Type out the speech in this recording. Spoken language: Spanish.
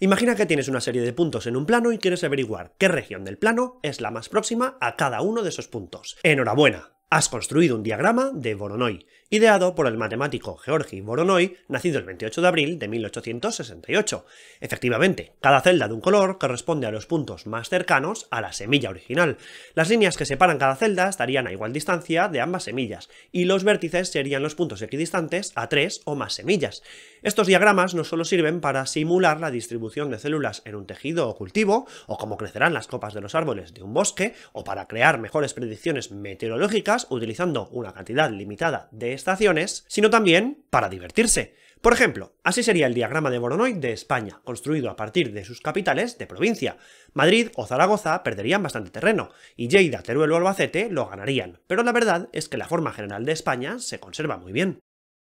Imagina que tienes una serie de puntos en un plano y quieres averiguar qué región del plano es la más próxima a cada uno de esos puntos. Enhorabuena, has construido un diagrama de Voronoi, ideado por el matemático Georgi Voronoi, nacido el 28 de abril de 1868. Efectivamente, cada celda de un color corresponde a los puntos más cercanos a la semilla original. Las líneas que separan cada celda estarían a igual distancia de ambas semillas, y los vértices serían los puntos equidistantes a tres o más semillas. Estos diagramas no solo sirven para simular la distribución de células en un tejido o cultivo, o cómo crecerán las copas de los árboles de un bosque, o para crear mejores predicciones meteorológicas utilizando una cantidad limitada de estaciones, sino también para divertirse. Por ejemplo, así sería el diagrama de Voronoi de España, construido a partir de sus capitales de provincia. Madrid o Zaragoza perderían bastante terreno, y Lleida, Teruel o Albacete lo ganarían, pero la verdad es que la forma general de España se conserva muy bien.